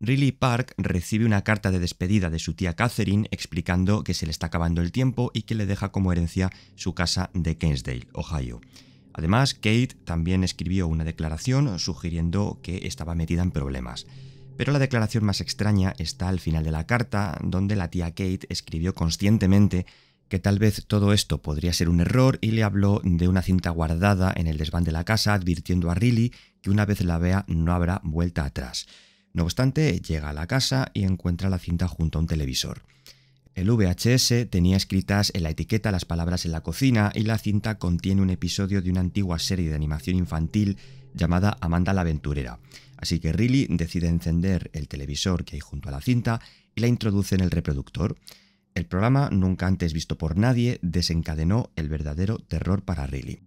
Riley Park recibe una carta de despedida de su tía Catherine explicando que se le está acabando el tiempo y que le deja como herencia su casa de Kensdale, Ohio. Además, Kate también escribió una declaración sugiriendo que estaba metida en problemas. Pero la declaración más extraña está al final de la carta, donde la tía Kate escribió conscientemente que tal vez todo esto podría ser un error y le habló de una cinta guardada en el desván de la casa advirtiendo a Riley que una vez la vea no habrá vuelta atrás. No obstante, llega a la casa y encuentra la cinta junto a un televisor. El VHS tenía escritas en la etiqueta las palabras en la cocina y la cinta contiene un episodio de una antigua serie de animación infantil llamada Amanda la aventurera. Así que Riley decide encender el televisor que hay junto a la cinta y la introduce en el reproductor. El programa, nunca antes visto por nadie, desencadenó el verdadero terror para Riley.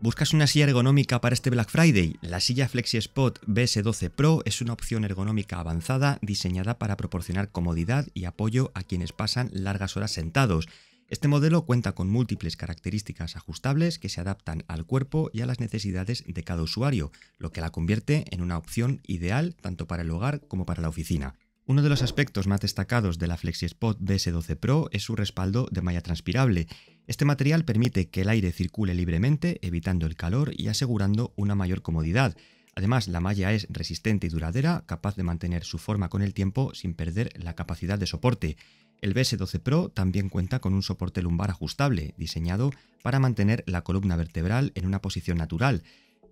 ¿Buscas una silla ergonómica para este Black Friday? La silla FlexiSpot BS12 Pro es una opción ergonómica avanzada diseñada para proporcionar comodidad y apoyo a quienes pasan largas horas sentados. Este modelo cuenta con múltiples características ajustables que se adaptan al cuerpo y a las necesidades de cada usuario, lo que la convierte en una opción ideal tanto para el hogar como para la oficina. Uno de los aspectos más destacados de la FlexiSpot BS12 Pro es su respaldo de malla transpirable. Este material permite que el aire circule libremente, evitando el calor y asegurando una mayor comodidad. Además, la malla es resistente y duradera, capaz de mantener su forma con el tiempo sin perder la capacidad de soporte. El BS12 Pro también cuenta con un soporte lumbar ajustable, diseñado para mantener la columna vertebral en una posición natural.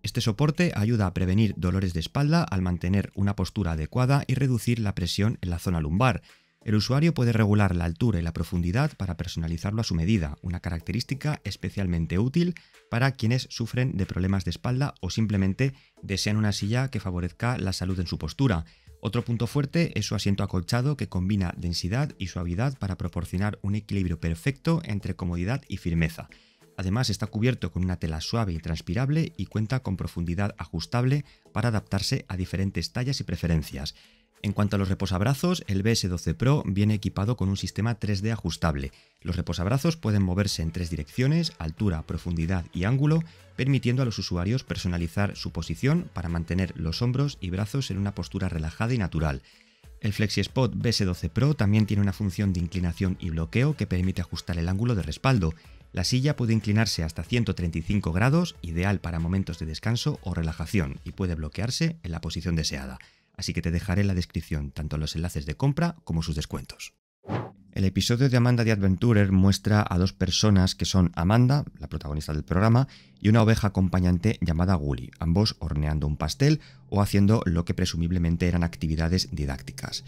Este soporte ayuda a prevenir dolores de espalda al mantener una postura adecuada y reducir la presión en la zona lumbar. El usuario puede regular la altura y la profundidad para personalizarlo a su medida, una característica especialmente útil para quienes sufren de problemas de espalda o simplemente desean una silla que favorezca la salud en su postura. Otro punto fuerte es su asiento acolchado que combina densidad y suavidad para proporcionar un equilibrio perfecto entre comodidad y firmeza. Además está cubierto con una tela suave y transpirable y cuenta con profundidad ajustable para adaptarse a diferentes tallas y preferencias. En cuanto a los reposabrazos, el BS12 Pro viene equipado con un sistema 3D ajustable. Los reposabrazos pueden moverse en tres direcciones, altura, profundidad y ángulo, permitiendo a los usuarios personalizar su posición para mantener los hombros y brazos en una postura relajada y natural. El FlexiSpot BS12 Pro también tiene una función de inclinación y bloqueo que permite ajustar el ángulo de respaldo la silla puede inclinarse hasta 135 grados, ideal para momentos de descanso o relajación, y puede bloquearse en la posición deseada. Así que te dejaré en la descripción tanto los enlaces de compra como sus descuentos. El episodio de Amanda the Adventurer muestra a dos personas que son Amanda, la protagonista del programa, y una oveja acompañante llamada Gully, ambos horneando un pastel o haciendo lo que presumiblemente eran actividades didácticas.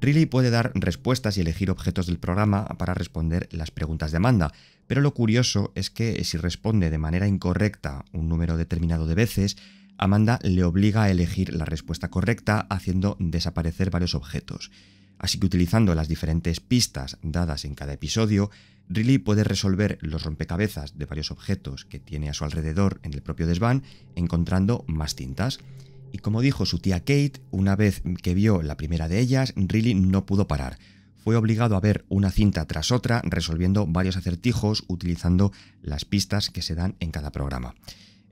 Riley puede dar respuestas y elegir objetos del programa para responder las preguntas de Amanda, pero lo curioso es que si responde de manera incorrecta un número determinado de veces, Amanda le obliga a elegir la respuesta correcta haciendo desaparecer varios objetos. Así que utilizando las diferentes pistas dadas en cada episodio, Riley puede resolver los rompecabezas de varios objetos que tiene a su alrededor en el propio desván encontrando más tintas. Y como dijo su tía Kate, una vez que vio la primera de ellas, Riley no pudo parar. Fue obligado a ver una cinta tras otra, resolviendo varios acertijos utilizando las pistas que se dan en cada programa.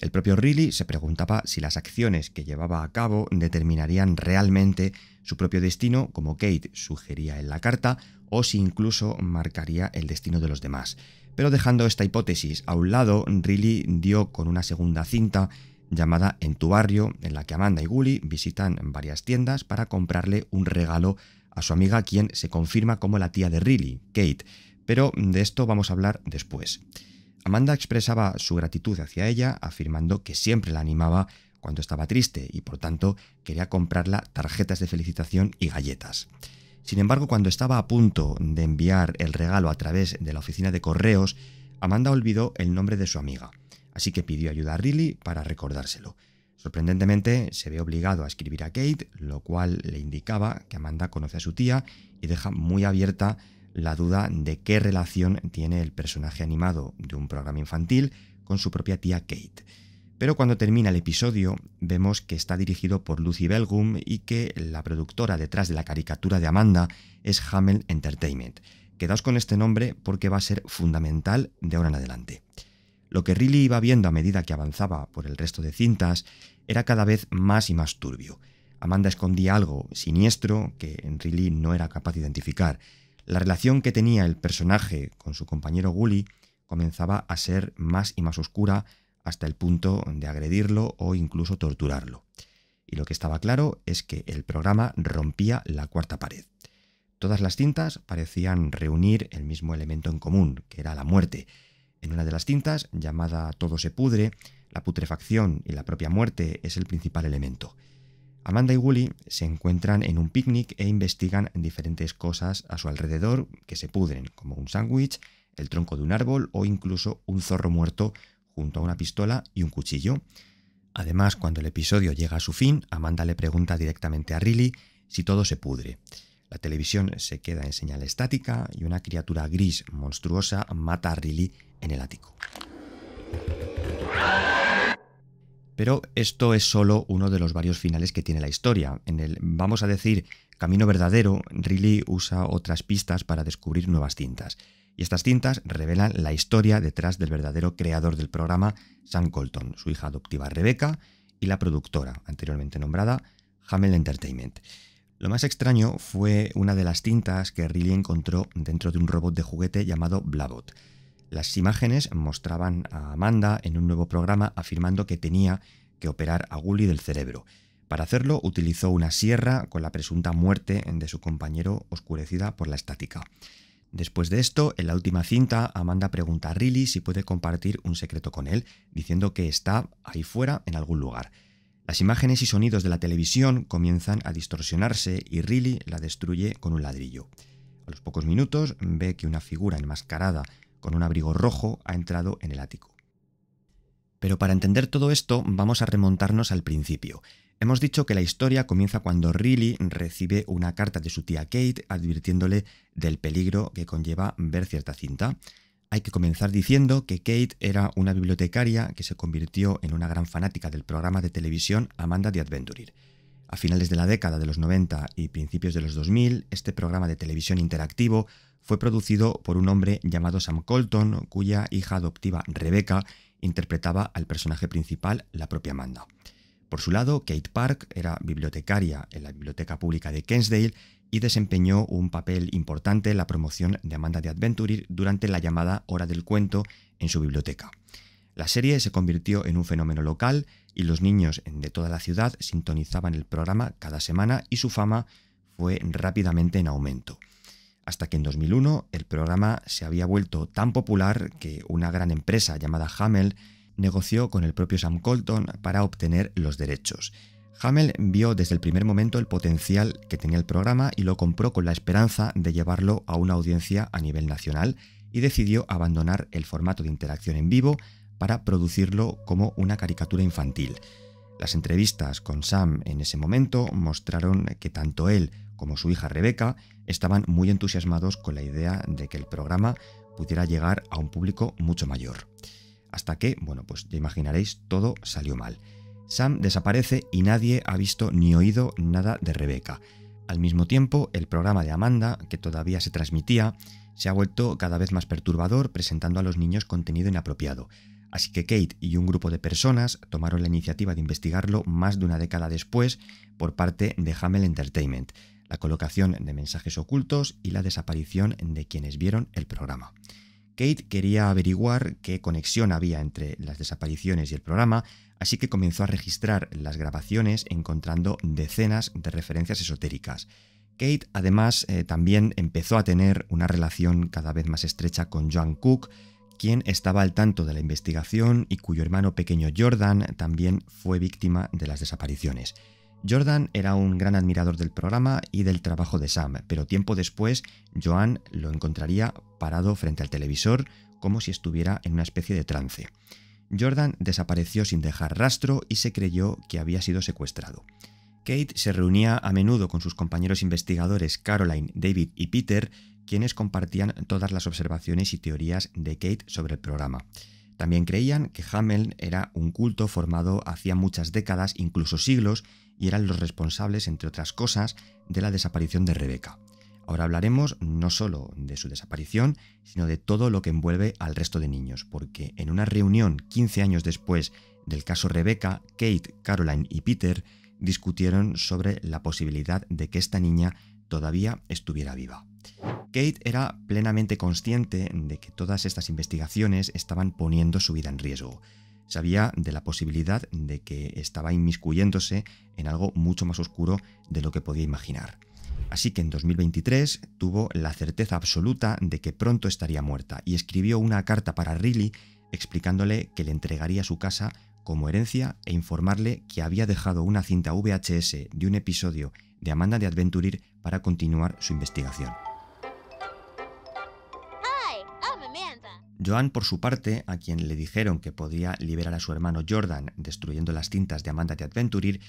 El propio Riley se preguntaba si las acciones que llevaba a cabo determinarían realmente su propio destino, como Kate sugería en la carta, o si incluso marcaría el destino de los demás. Pero dejando esta hipótesis a un lado, Riley dio con una segunda cinta llamada En tu barrio, en la que Amanda y Gully visitan varias tiendas para comprarle un regalo a su amiga, quien se confirma como la tía de Riley, Kate, pero de esto vamos a hablar después. Amanda expresaba su gratitud hacia ella, afirmando que siempre la animaba cuando estaba triste y por tanto quería comprarla tarjetas de felicitación y galletas. Sin embargo, cuando estaba a punto de enviar el regalo a través de la oficina de correos, Amanda olvidó el nombre de su amiga así que pidió ayuda a Riley para recordárselo. Sorprendentemente, se ve obligado a escribir a Kate, lo cual le indicaba que Amanda conoce a su tía y deja muy abierta la duda de qué relación tiene el personaje animado de un programa infantil con su propia tía Kate. Pero cuando termina el episodio, vemos que está dirigido por Lucy Belgum y que la productora detrás de la caricatura de Amanda es Hamel Entertainment. Quedaos con este nombre porque va a ser fundamental de ahora en adelante. Lo que Riley iba viendo a medida que avanzaba por el resto de cintas era cada vez más y más turbio. Amanda escondía algo siniestro que Riley no era capaz de identificar. La relación que tenía el personaje con su compañero Gully comenzaba a ser más y más oscura hasta el punto de agredirlo o incluso torturarlo. Y lo que estaba claro es que el programa rompía la cuarta pared. Todas las cintas parecían reunir el mismo elemento en común, que era la muerte, en una de las cintas, llamada Todo se pudre, la putrefacción y la propia muerte es el principal elemento. Amanda y Wooly se encuentran en un picnic e investigan diferentes cosas a su alrededor que se pudren, como un sándwich, el tronco de un árbol o incluso un zorro muerto junto a una pistola y un cuchillo. Además, cuando el episodio llega a su fin, Amanda le pregunta directamente a Riley si todo se pudre. La televisión se queda en señal estática y una criatura gris monstruosa mata a Riley en el ático. Pero esto es solo uno de los varios finales que tiene la historia. En el, vamos a decir, camino verdadero, Riley usa otras pistas para descubrir nuevas cintas. Y estas cintas revelan la historia detrás del verdadero creador del programa, Sam Colton, su hija adoptiva Rebecca y la productora, anteriormente nombrada, Hamel Entertainment. Lo más extraño fue una de las tintas que Riley encontró dentro de un robot de juguete llamado Blabot. Las imágenes mostraban a Amanda en un nuevo programa afirmando que tenía que operar a Gully del cerebro. Para hacerlo utilizó una sierra con la presunta muerte de su compañero oscurecida por la estática. Después de esto, en la última cinta, Amanda pregunta a Riley si puede compartir un secreto con él, diciendo que está ahí fuera en algún lugar. Las imágenes y sonidos de la televisión comienzan a distorsionarse y Riley la destruye con un ladrillo. A los pocos minutos ve que una figura enmascarada con un abrigo rojo ha entrado en el ático. Pero para entender todo esto vamos a remontarnos al principio. Hemos dicho que la historia comienza cuando Riley recibe una carta de su tía Kate advirtiéndole del peligro que conlleva ver cierta cinta. Hay que comenzar diciendo que Kate era una bibliotecaria que se convirtió en una gran fanática del programa de televisión Amanda the Adventurer. A finales de la década de los 90 y principios de los 2000, este programa de televisión interactivo fue producido por un hombre llamado Sam Colton, cuya hija adoptiva Rebecca interpretaba al personaje principal, la propia Amanda. Por su lado, Kate Park era bibliotecaria en la Biblioteca Pública de Kensdale y desempeñó un papel importante en la promoción de Amanda de Adventurer durante la llamada Hora del Cuento en su biblioteca. La serie se convirtió en un fenómeno local y los niños de toda la ciudad sintonizaban el programa cada semana y su fama fue rápidamente en aumento. Hasta que en 2001 el programa se había vuelto tan popular que una gran empresa llamada Hamel negoció con el propio Sam Colton para obtener los derechos. Hamel vio desde el primer momento el potencial que tenía el programa y lo compró con la esperanza de llevarlo a una audiencia a nivel nacional y decidió abandonar el formato de interacción en vivo para producirlo como una caricatura infantil. Las entrevistas con Sam en ese momento mostraron que tanto él como su hija Rebeca estaban muy entusiasmados con la idea de que el programa pudiera llegar a un público mucho mayor. Hasta que, bueno, pues ya imaginaréis, todo salió mal. Sam desaparece y nadie ha visto ni oído nada de Rebecca. Al mismo tiempo, el programa de Amanda, que todavía se transmitía, se ha vuelto cada vez más perturbador presentando a los niños contenido inapropiado. Así que Kate y un grupo de personas tomaron la iniciativa de investigarlo más de una década después por parte de Hamel Entertainment, la colocación de mensajes ocultos y la desaparición de quienes vieron el programa. Kate quería averiguar qué conexión había entre las desapariciones y el programa, así que comenzó a registrar las grabaciones encontrando decenas de referencias esotéricas. Kate además eh, también empezó a tener una relación cada vez más estrecha con John Cook, quien estaba al tanto de la investigación y cuyo hermano pequeño Jordan también fue víctima de las desapariciones. Jordan era un gran admirador del programa y del trabajo de Sam, pero tiempo después Joan lo encontraría parado frente al televisor como si estuviera en una especie de trance. Jordan desapareció sin dejar rastro y se creyó que había sido secuestrado. Kate se reunía a menudo con sus compañeros investigadores Caroline, David y Peter, quienes compartían todas las observaciones y teorías de Kate sobre el programa. También creían que Hamel era un culto formado hacía muchas décadas, incluso siglos, y eran los responsables, entre otras cosas, de la desaparición de Rebeca. Ahora hablaremos no solo de su desaparición, sino de todo lo que envuelve al resto de niños, porque en una reunión 15 años después del caso Rebeca, Kate, Caroline y Peter discutieron sobre la posibilidad de que esta niña todavía estuviera viva. Kate era plenamente consciente de que todas estas investigaciones estaban poniendo su vida en riesgo. Sabía de la posibilidad de que estaba inmiscuyéndose en algo mucho más oscuro de lo que podía imaginar. Así que en 2023 tuvo la certeza absoluta de que pronto estaría muerta y escribió una carta para Riley explicándole que le entregaría su casa como herencia e informarle que había dejado una cinta VHS de un episodio de Amanda de Adventurir para continuar su investigación. Joan, por su parte, a quien le dijeron que podía liberar a su hermano Jordan destruyendo las tintas de Amanda de Adventurir,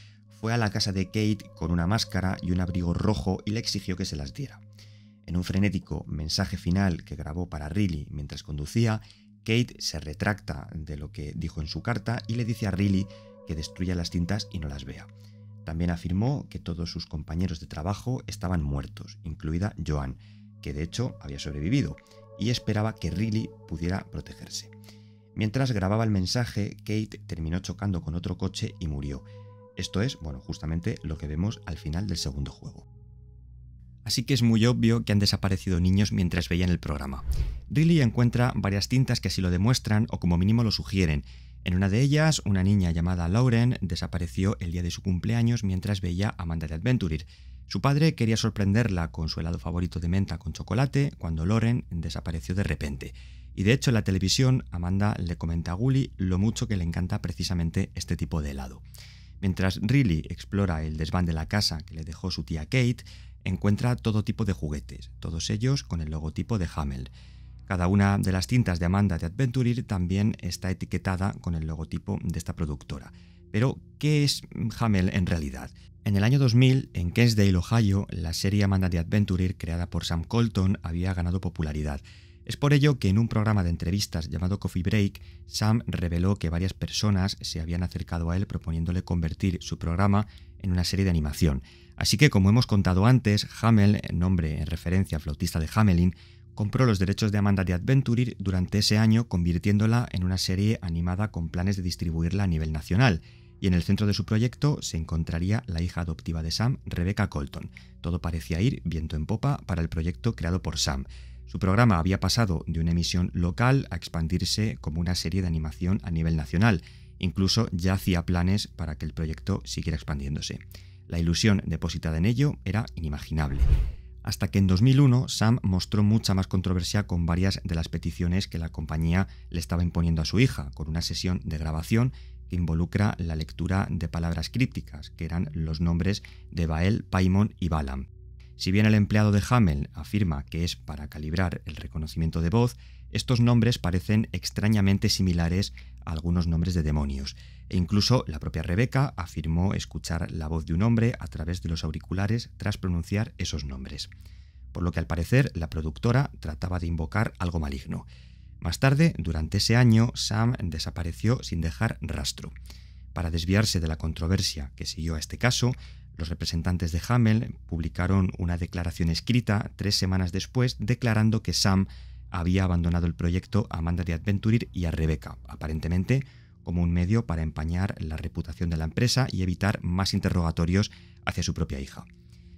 fue a la casa de Kate con una máscara y un abrigo rojo y le exigió que se las diera. En un frenético mensaje final que grabó para Riley mientras conducía, Kate se retracta de lo que dijo en su carta y le dice a Riley que destruya las tintas y no las vea. También afirmó que todos sus compañeros de trabajo estaban muertos, incluida Joan, que de hecho había sobrevivido, y esperaba que Riley pudiera protegerse. Mientras grababa el mensaje, Kate terminó chocando con otro coche y murió. Esto es, bueno, justamente lo que vemos al final del segundo juego. Así que es muy obvio que han desaparecido niños mientras veían el programa. Riley encuentra varias tintas que así lo demuestran o como mínimo lo sugieren. En una de ellas, una niña llamada Lauren desapareció el día de su cumpleaños mientras veía Amanda de Adventurer. Su padre quería sorprenderla con su helado favorito de menta con chocolate cuando Loren desapareció de repente. Y de hecho en la televisión Amanda le comenta a Gully lo mucho que le encanta precisamente este tipo de helado. Mientras Riley explora el desván de la casa que le dejó su tía Kate, encuentra todo tipo de juguetes, todos ellos con el logotipo de Hamel. Cada una de las tintas de Amanda de Adventurier también está etiquetada con el logotipo de esta productora. Pero, ¿qué es Hamel en realidad? En el año 2000, en Kensdale, Ohio, la serie Amanda the Adventurer, creada por Sam Colton, había ganado popularidad. Es por ello que en un programa de entrevistas llamado Coffee Break, Sam reveló que varias personas se habían acercado a él proponiéndole convertir su programa en una serie de animación. Así que, como hemos contado antes, Hamel, nombre en referencia a flautista de Hamelin, compró los derechos de Amanda de Adventure durante ese año, convirtiéndola en una serie animada con planes de distribuirla a nivel nacional. Y en el centro de su proyecto se encontraría la hija adoptiva de Sam, Rebecca Colton. Todo parecía ir viento en popa para el proyecto creado por Sam. Su programa había pasado de una emisión local a expandirse como una serie de animación a nivel nacional. Incluso ya hacía planes para que el proyecto siguiera expandiéndose. La ilusión depositada en ello era inimaginable hasta que en 2001 Sam mostró mucha más controversia con varias de las peticiones que la compañía le estaba imponiendo a su hija, con una sesión de grabación que involucra la lectura de palabras crípticas, que eran los nombres de Bael, Paimon y Balam. Si bien el empleado de Hamel afirma que es para calibrar el reconocimiento de voz, estos nombres parecen extrañamente similares algunos nombres de demonios. E incluso la propia Rebeca afirmó escuchar la voz de un hombre a través de los auriculares tras pronunciar esos nombres. Por lo que al parecer la productora trataba de invocar algo maligno. Más tarde, durante ese año, Sam desapareció sin dejar rastro. Para desviarse de la controversia que siguió a este caso, los representantes de Hamel publicaron una declaración escrita tres semanas después declarando que Sam había abandonado el proyecto a Amanda de Adventurir y a Rebecca, aparentemente como un medio para empañar la reputación de la empresa y evitar más interrogatorios hacia su propia hija.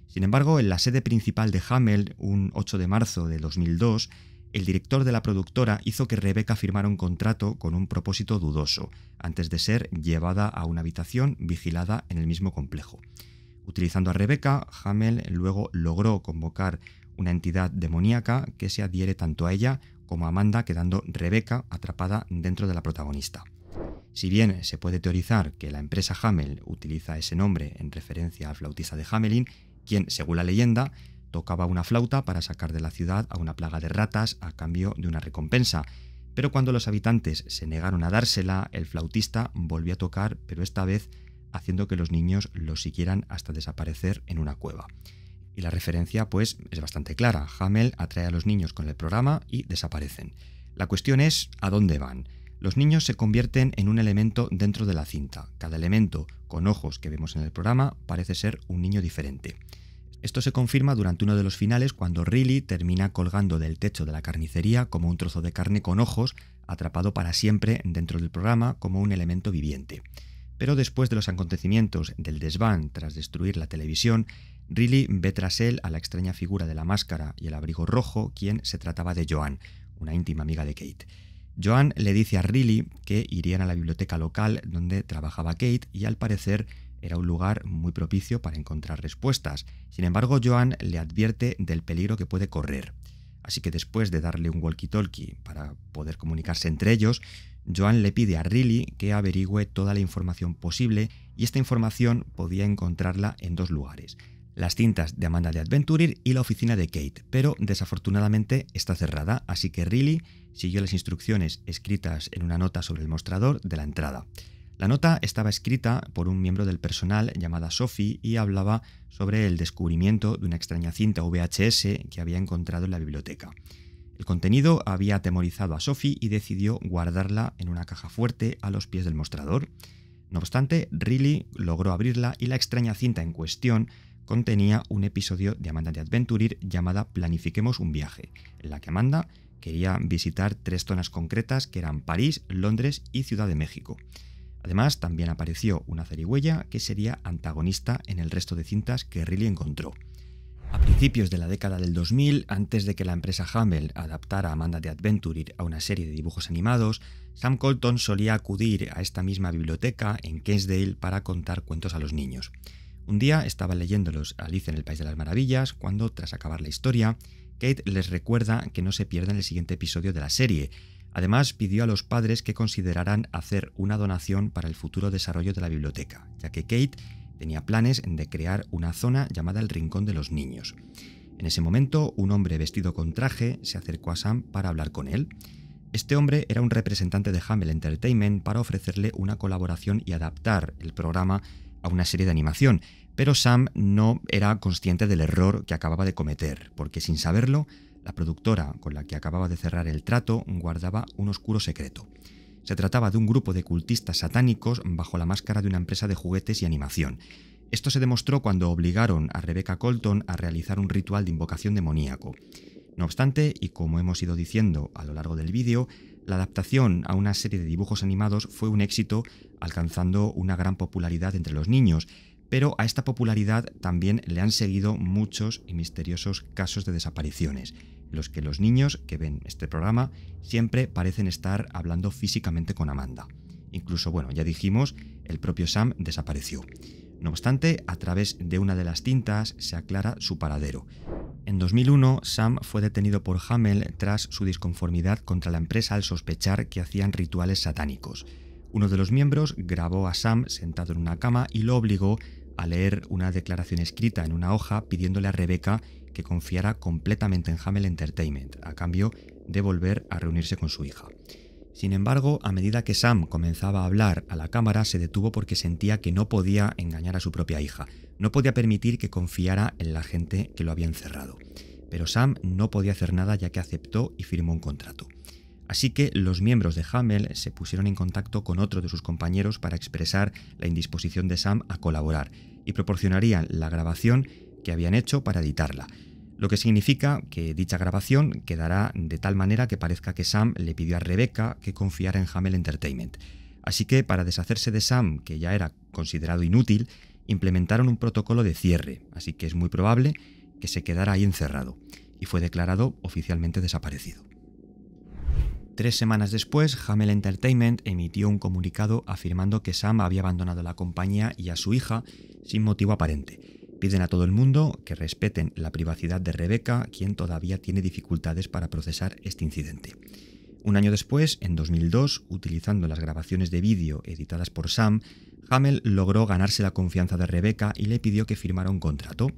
Sin embargo, en la sede principal de Hamel, un 8 de marzo de 2002, el director de la productora hizo que Rebeca firmara un contrato con un propósito dudoso, antes de ser llevada a una habitación vigilada en el mismo complejo. Utilizando a Rebeca, Hamel luego logró convocar una entidad demoníaca que se adhiere tanto a ella como a Amanda, quedando Rebeca atrapada dentro de la protagonista. Si bien se puede teorizar que la empresa Hamel utiliza ese nombre en referencia al flautista de Hamelin, quien, según la leyenda, tocaba una flauta para sacar de la ciudad a una plaga de ratas a cambio de una recompensa. Pero cuando los habitantes se negaron a dársela, el flautista volvió a tocar, pero esta vez haciendo que los niños lo siguieran hasta desaparecer en una cueva. Y la referencia pues es bastante clara. Hamel atrae a los niños con el programa y desaparecen. La cuestión es a dónde van. Los niños se convierten en un elemento dentro de la cinta. Cada elemento con ojos que vemos en el programa parece ser un niño diferente. Esto se confirma durante uno de los finales cuando Riley termina colgando del techo de la carnicería como un trozo de carne con ojos, atrapado para siempre dentro del programa como un elemento viviente. Pero después de los acontecimientos del desván tras destruir la televisión, Riley ve tras él a la extraña figura de la máscara y el abrigo rojo, quien se trataba de Joan, una íntima amiga de Kate. Joan le dice a Riley que irían a la biblioteca local donde trabajaba Kate y al parecer era un lugar muy propicio para encontrar respuestas. Sin embargo, Joan le advierte del peligro que puede correr. Así que después de darle un walkie-talkie para poder comunicarse entre ellos, Joan le pide a Riley que averigüe toda la información posible y esta información podía encontrarla en dos lugares, las cintas de Amanda de Adventurir y la oficina de Kate, pero desafortunadamente está cerrada, así que Riley siguió las instrucciones escritas en una nota sobre el mostrador de la entrada. La nota estaba escrita por un miembro del personal llamada Sophie y hablaba sobre el descubrimiento de una extraña cinta VHS que había encontrado en la biblioteca. El contenido había atemorizado a Sophie y decidió guardarla en una caja fuerte a los pies del mostrador. No obstante, Riley logró abrirla y la extraña cinta en cuestión contenía un episodio de Amanda de Adventurer llamada Planifiquemos un viaje, en la que Amanda quería visitar tres zonas concretas que eran París, Londres y Ciudad de México. Además, también apareció una zarigüeya que sería antagonista en el resto de cintas que Riley encontró. A principios de la década del 2000, antes de que la empresa Hamel adaptara a Amanda de Adventurer a una serie de dibujos animados, Sam Colton solía acudir a esta misma biblioteca en Kensdale para contar cuentos a los niños. Un día estaba leyéndolos Alice en el País de las Maravillas cuando, tras acabar la historia, Kate les recuerda que no se pierdan el siguiente episodio de la serie. Además, pidió a los padres que consideraran hacer una donación para el futuro desarrollo de la biblioteca, ya que Kate tenía planes de crear una zona llamada el Rincón de los Niños. En ese momento, un hombre vestido con traje se acercó a Sam para hablar con él. Este hombre era un representante de Hamel Entertainment para ofrecerle una colaboración y adaptar el programa a una serie de animación, pero Sam no era consciente del error que acababa de cometer, porque sin saberlo, la productora con la que acababa de cerrar el trato guardaba un oscuro secreto. Se trataba de un grupo de cultistas satánicos bajo la máscara de una empresa de juguetes y animación. Esto se demostró cuando obligaron a Rebecca Colton a realizar un ritual de invocación demoníaco. No obstante, y como hemos ido diciendo a lo largo del vídeo, la adaptación a una serie de dibujos animados fue un éxito, alcanzando una gran popularidad entre los niños, pero a esta popularidad también le han seguido muchos y misteriosos casos de desapariciones, en los que los niños que ven este programa siempre parecen estar hablando físicamente con Amanda. Incluso, bueno, ya dijimos, el propio Sam desapareció. No obstante, a través de una de las tintas se aclara su paradero. En 2001, Sam fue detenido por Hamel tras su disconformidad contra la empresa al sospechar que hacían rituales satánicos. Uno de los miembros grabó a Sam sentado en una cama y lo obligó a leer una declaración escrita en una hoja pidiéndole a Rebecca que confiara completamente en Hamel Entertainment, a cambio de volver a reunirse con su hija. Sin embargo, a medida que Sam comenzaba a hablar a la cámara, se detuvo porque sentía que no podía engañar a su propia hija, no podía permitir que confiara en la gente que lo había encerrado. Pero Sam no podía hacer nada ya que aceptó y firmó un contrato. Así que los miembros de Hamel se pusieron en contacto con otro de sus compañeros para expresar la indisposición de Sam a colaborar y proporcionarían la grabación que habían hecho para editarla, lo que significa que dicha grabación quedará de tal manera que parezca que Sam le pidió a Rebecca que confiara en Hamel Entertainment. Así que para deshacerse de Sam, que ya era considerado inútil, implementaron un protocolo de cierre, así que es muy probable que se quedara ahí encerrado, y fue declarado oficialmente desaparecido. Tres semanas después, Hamel Entertainment emitió un comunicado afirmando que Sam había abandonado la compañía y a su hija sin motivo aparente. Piden a todo el mundo que respeten la privacidad de Rebeca, quien todavía tiene dificultades para procesar este incidente. Un año después, en 2002, utilizando las grabaciones de vídeo editadas por Sam, Hamel logró ganarse la confianza de Rebecca y le pidió que firmara un contrato.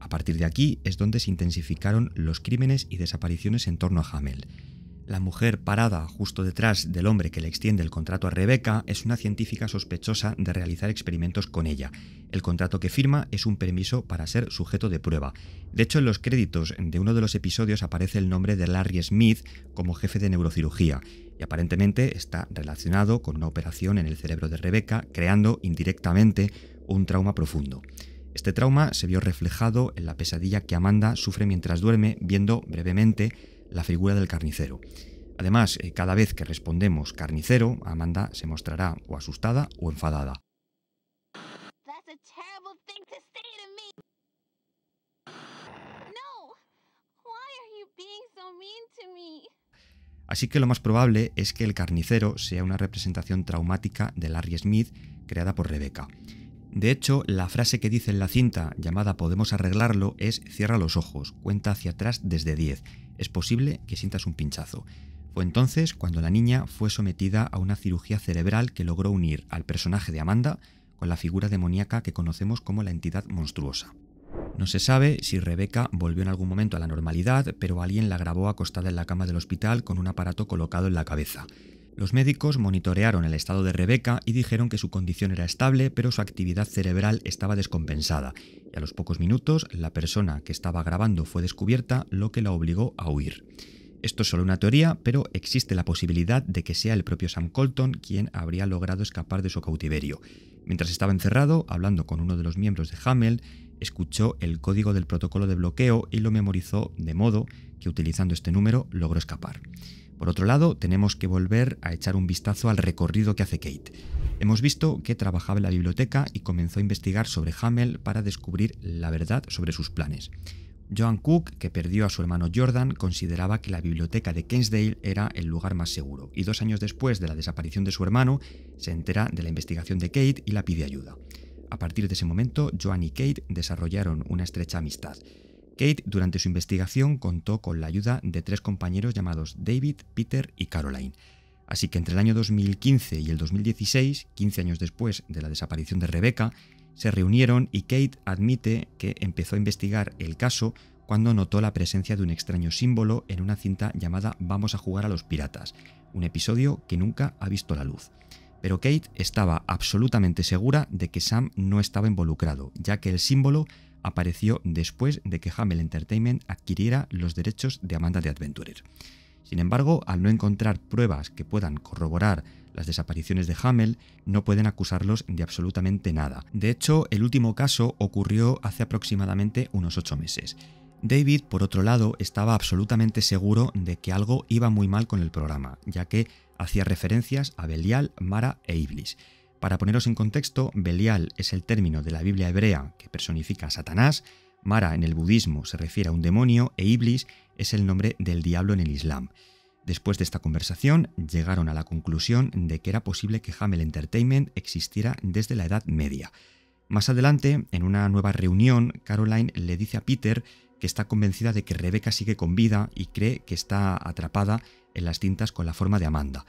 A partir de aquí es donde se intensificaron los crímenes y desapariciones en torno a Hamel. La mujer parada justo detrás del hombre que le extiende el contrato a Rebeca es una científica sospechosa de realizar experimentos con ella. El contrato que firma es un permiso para ser sujeto de prueba. De hecho, en los créditos de uno de los episodios aparece el nombre de Larry Smith como jefe de neurocirugía y aparentemente está relacionado con una operación en el cerebro de Rebeca, creando indirectamente un trauma profundo. Este trauma se vio reflejado en la pesadilla que Amanda sufre mientras duerme, viendo brevemente la figura del carnicero. Además, eh, cada vez que respondemos carnicero, Amanda se mostrará o asustada o enfadada. Así que lo más probable es que el carnicero sea una representación traumática de Larry Smith creada por Rebecca. De hecho, la frase que dice en la cinta, llamada Podemos arreglarlo, es cierra los ojos, cuenta hacia atrás desde 10. Es posible que sientas un pinchazo. Fue entonces cuando la niña fue sometida a una cirugía cerebral que logró unir al personaje de Amanda con la figura demoníaca que conocemos como la entidad monstruosa. No se sabe si Rebeca volvió en algún momento a la normalidad, pero alguien la grabó acostada en la cama del hospital con un aparato colocado en la cabeza. Los médicos monitorearon el estado de Rebeca y dijeron que su condición era estable, pero su actividad cerebral estaba descompensada, y a los pocos minutos la persona que estaba grabando fue descubierta, lo que la obligó a huir. Esto es solo una teoría, pero existe la posibilidad de que sea el propio Sam Colton quien habría logrado escapar de su cautiverio. Mientras estaba encerrado, hablando con uno de los miembros de Hamel, escuchó el código del protocolo de bloqueo y lo memorizó de modo que utilizando este número logró escapar. Por otro lado, tenemos que volver a echar un vistazo al recorrido que hace Kate. Hemos visto que trabajaba en la biblioteca y comenzó a investigar sobre Hamel para descubrir la verdad sobre sus planes. Joan Cook, que perdió a su hermano Jordan, consideraba que la biblioteca de Kensdale era el lugar más seguro, y dos años después de la desaparición de su hermano, se entera de la investigación de Kate y la pide ayuda. A partir de ese momento, Joan y Kate desarrollaron una estrecha amistad. Kate durante su investigación contó con la ayuda de tres compañeros llamados David, Peter y Caroline. Así que entre el año 2015 y el 2016, 15 años después de la desaparición de Rebecca, se reunieron y Kate admite que empezó a investigar el caso cuando notó la presencia de un extraño símbolo en una cinta llamada Vamos a jugar a los piratas, un episodio que nunca ha visto la luz. Pero Kate estaba absolutamente segura de que Sam no estaba involucrado, ya que el símbolo apareció después de que Hamel Entertainment adquiriera los derechos de Amanda de Adventurer. Sin embargo, al no encontrar pruebas que puedan corroborar las desapariciones de Hamel, no pueden acusarlos de absolutamente nada. De hecho, el último caso ocurrió hace aproximadamente unos ocho meses. David, por otro lado, estaba absolutamente seguro de que algo iba muy mal con el programa, ya que hacía referencias a Belial, Mara e Iblis. Para poneros en contexto, Belial es el término de la Biblia hebrea que personifica a Satanás, Mara en el budismo se refiere a un demonio e Iblis es el nombre del diablo en el Islam. Después de esta conversación, llegaron a la conclusión de que era posible que Hamel Entertainment existiera desde la Edad Media. Más adelante, en una nueva reunión, Caroline le dice a Peter que está convencida de que Rebeca sigue con vida y cree que está atrapada en las tintas con la forma de Amanda.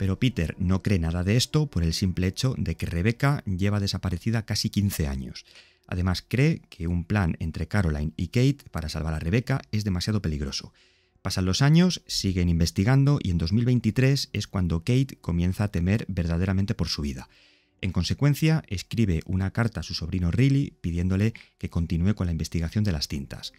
Pero Peter no cree nada de esto por el simple hecho de que Rebecca lleva desaparecida casi 15 años. Además, cree que un plan entre Caroline y Kate para salvar a Rebecca es demasiado peligroso. Pasan los años, siguen investigando y en 2023 es cuando Kate comienza a temer verdaderamente por su vida. En consecuencia, escribe una carta a su sobrino Riley pidiéndole que continúe con la investigación de las tintas.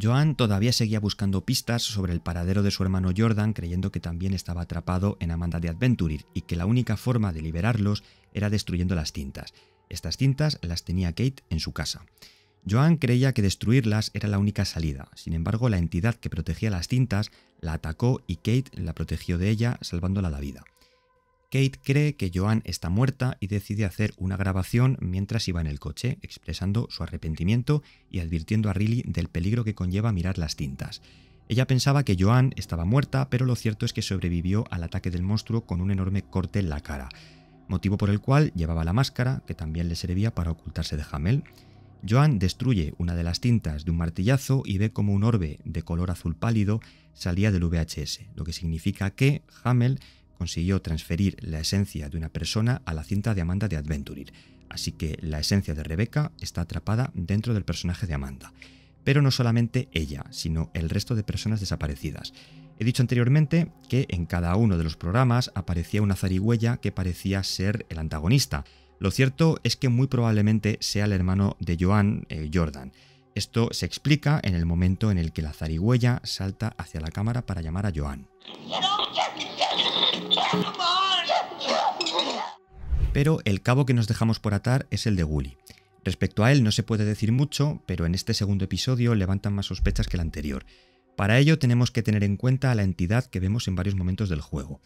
Joan todavía seguía buscando pistas sobre el paradero de su hermano Jordan, creyendo que también estaba atrapado en Amanda de Adventurir y que la única forma de liberarlos era destruyendo las cintas. Estas cintas las tenía Kate en su casa. Joan creía que destruirlas era la única salida, sin embargo la entidad que protegía las cintas la atacó y Kate la protegió de ella salvándola la vida. Kate cree que Joan está muerta y decide hacer una grabación mientras iba en el coche, expresando su arrepentimiento y advirtiendo a Riley del peligro que conlleva mirar las tintas. Ella pensaba que Joan estaba muerta, pero lo cierto es que sobrevivió al ataque del monstruo con un enorme corte en la cara, motivo por el cual llevaba la máscara, que también le servía para ocultarse de Hamel. Joan destruye una de las tintas de un martillazo y ve como un orbe de color azul pálido salía del VHS, lo que significa que Hamel consiguió transferir la esencia de una persona a la cinta de Amanda de Adventurir, así que la esencia de Rebecca está atrapada dentro del personaje de Amanda. Pero no solamente ella, sino el resto de personas desaparecidas. He dicho anteriormente que en cada uno de los programas aparecía una zarigüeya que parecía ser el antagonista. Lo cierto es que muy probablemente sea el hermano de Joan eh, Jordan. Esto se explica en el momento en el que la zarigüeya salta hacia la cámara para llamar a Joan. Pero el cabo que nos dejamos por atar es el de Gully. Respecto a él no se puede decir mucho, pero en este segundo episodio levantan más sospechas que el anterior. Para ello tenemos que tener en cuenta a la entidad que vemos en varios momentos del juego.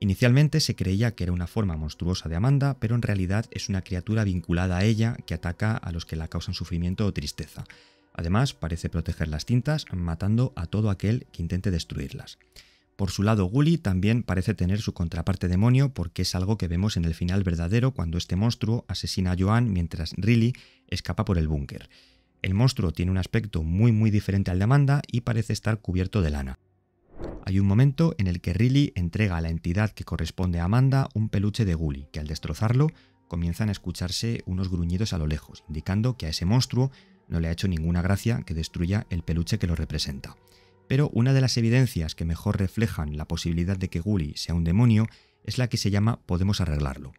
Inicialmente se creía que era una forma monstruosa de Amanda, pero en realidad es una criatura vinculada a ella que ataca a los que la causan sufrimiento o tristeza. Además, parece proteger las tintas matando a todo aquel que intente destruirlas. Por su lado, Gully también parece tener su contraparte demonio porque es algo que vemos en el final verdadero cuando este monstruo asesina a Joan mientras Rilly escapa por el búnker. El monstruo tiene un aspecto muy muy diferente al de Amanda y parece estar cubierto de lana. Hay un momento en el que Rilly entrega a la entidad que corresponde a Amanda un peluche de Gully, que al destrozarlo comienzan a escucharse unos gruñidos a lo lejos, indicando que a ese monstruo no le ha hecho ninguna gracia que destruya el peluche que lo representa. Pero una de las evidencias que mejor reflejan la posibilidad de que Gully sea un demonio es la que se llama Podemos arreglarlo.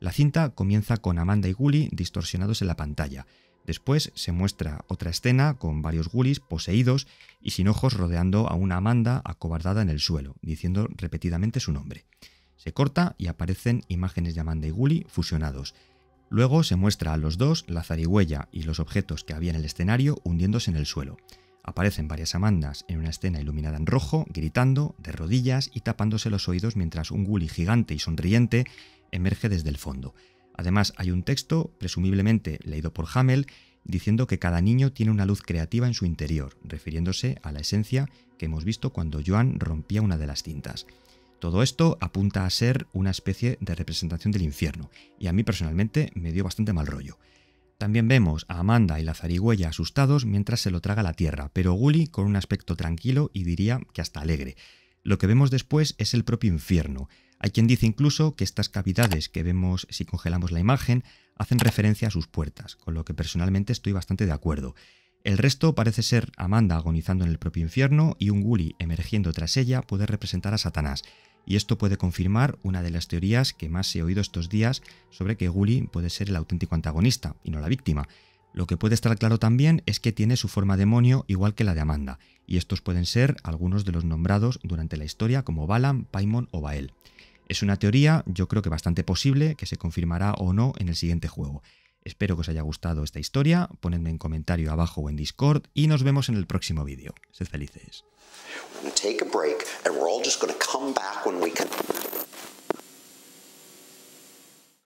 La cinta comienza con Amanda y Gully distorsionados en la pantalla. Después se muestra otra escena con varios Gullis poseídos y sin ojos rodeando a una Amanda acobardada en el suelo, diciendo repetidamente su nombre. Se corta y aparecen imágenes de Amanda y Gully fusionados. Luego se muestra a los dos la zarigüeya y los objetos que había en el escenario hundiéndose en el suelo. Aparecen varias amandas en una escena iluminada en rojo, gritando, de rodillas y tapándose los oídos mientras un gully gigante y sonriente emerge desde el fondo. Además hay un texto, presumiblemente leído por Hamel, diciendo que cada niño tiene una luz creativa en su interior, refiriéndose a la esencia que hemos visto cuando Joan rompía una de las cintas. Todo esto apunta a ser una especie de representación del infierno, y a mí personalmente me dio bastante mal rollo. También vemos a Amanda y la zarigüeya asustados mientras se lo traga la tierra, pero Gully con un aspecto tranquilo y diría que hasta alegre. Lo que vemos después es el propio infierno. Hay quien dice incluso que estas cavidades que vemos si congelamos la imagen hacen referencia a sus puertas, con lo que personalmente estoy bastante de acuerdo. El resto parece ser Amanda agonizando en el propio infierno y un Gully emergiendo tras ella puede representar a Satanás, y esto puede confirmar una de las teorías que más he oído estos días sobre que Gully puede ser el auténtico antagonista y no la víctima. Lo que puede estar claro también es que tiene su forma demonio igual que la de Amanda, y estos pueden ser algunos de los nombrados durante la historia como Balam, Paimon o Bael. Es una teoría, yo creo que bastante posible, que se confirmará o no en el siguiente juego. Espero que os haya gustado esta historia, ponedme en comentario abajo o en Discord y nos vemos en el próximo vídeo. Sed felices.